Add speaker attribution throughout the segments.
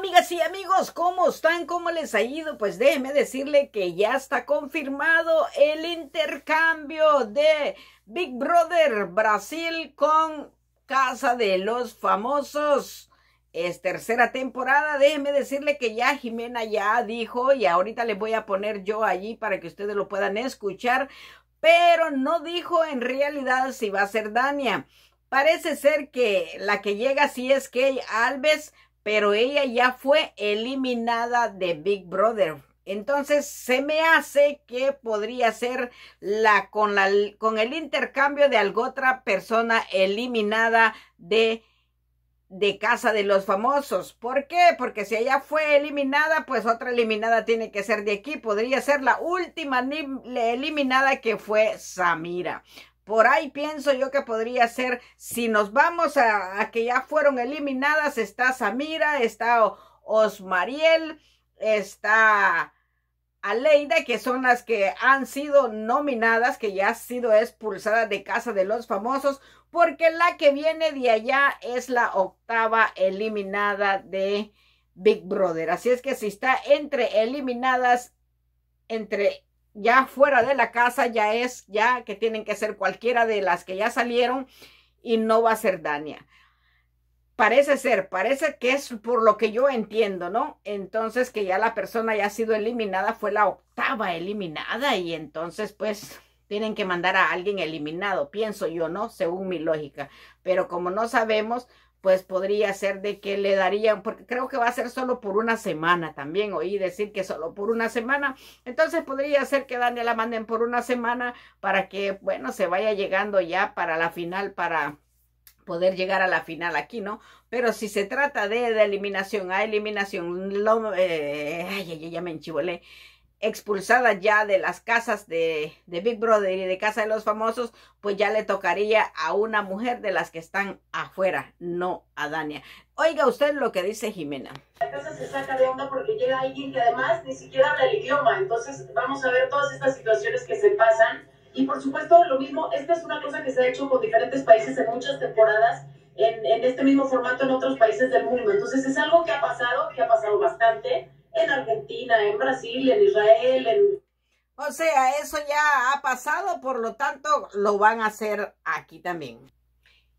Speaker 1: Amigas y amigos, ¿cómo están? ¿Cómo les ha ido? Pues déjenme decirle que ya está confirmado el intercambio de Big Brother Brasil con Casa de los Famosos. Es tercera temporada. Déjenme decirle que ya Jimena ya dijo y ahorita les voy a poner yo allí para que ustedes lo puedan escuchar. Pero no dijo en realidad si va a ser Dania. Parece ser que la que llega sí es que Alves pero ella ya fue eliminada de Big Brother. Entonces se me hace que podría ser la con, el intercambio de alguna otra persona eliminada de de Casa de los Famosos. ¿Por qué? Porque si ella fue eliminada, pues otra eliminada tiene que ser de aquí. Podría ser la última eliminada que fue Samira. Por ahí pienso yo que podría ser, si nos vamos a, que ya fueron eliminadas, está Samira, está Osmariel, está Aleida, que son las que han sido nominadas, que ya han sido expulsadas de casa de los famosos, porque la que viene de allá es la octava eliminada de Big Brother. Así es que si está entre eliminadas, entre ya fuera de la casa ya es ya que tienen que ser cualquiera de las que ya salieron y no va a ser Dania. Parece ser, parece que es por lo que yo entiendo, ¿no? Entonces que ya la persona ya ha sido eliminada, fue la octava eliminada y entonces pues tienen que mandar a alguien eliminado, pienso yo, ¿no? Según mi lógica. Pero como no sabemos, pues podría ser de que le darían, porque creo que va a ser solo por una semana también, oí decir que solo por una semana, entonces podría ser que Daniela la manden por una semana para que, bueno, se vaya llegando ya para la final, para poder llegar a la final aquí, ¿no? Pero si se trata de, de eliminación a eliminación, lo, eh, ay, ya me enchivolé, expulsada ya de las casas de, Big Brother y de Casa de los Famosos, pues ya le tocaría a una mujer de las que están afuera, no a Dania. Oiga usted lo que dice Jimena. La casa se saca de onda porque llega alguien que además ni siquiera habla el idioma, entonces vamos a ver todas estas situaciones que se pasan. Y por supuesto, lo mismo, esta es una cosa que se ha hecho con diferentes países en muchas temporadas, en, en este mismo formato en otros países del mundo. Entonces es algo que ha pasado, que ha pasado bastante en Argentina, en Brasil, en Israel, en... O sea, eso ya ha pasado, por lo tanto lo van a hacer aquí también.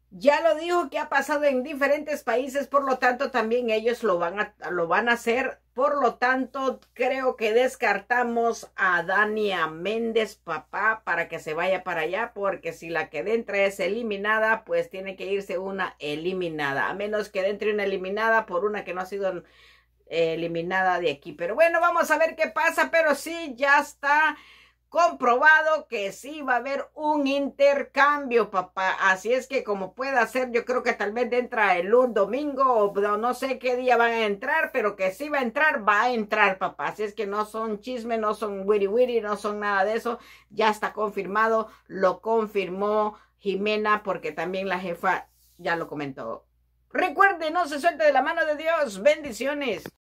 Speaker 1: Ya lo dijo que ha pasado en diferentes países, por lo tanto también ellos lo van a, lo van a hacer. Por lo tanto, creo que descartamos a Dania Méndez, papá, para que se vaya para allá, porque si la que entra es eliminada, pues tiene que irse una eliminada, a menos que entre una eliminada por una que no ha sido eliminada de aquí. Pero bueno, vamos a ver qué pasa, pero sí, ya está comprobado que sí va a haber un intercambio, papá. Así es que como pueda ser, yo creo que tal vez entra el un domingo o no sé qué día van a entrar, pero que sí va a entrar, va a entrar, papá. Así es que no son chismes, no son wiri wiri, no son nada de eso. Ya está confirmado, lo confirmó Jimena porque también la jefa ya lo comentó. Recuerde, no se suelte de la mano de Dios. Bendiciones.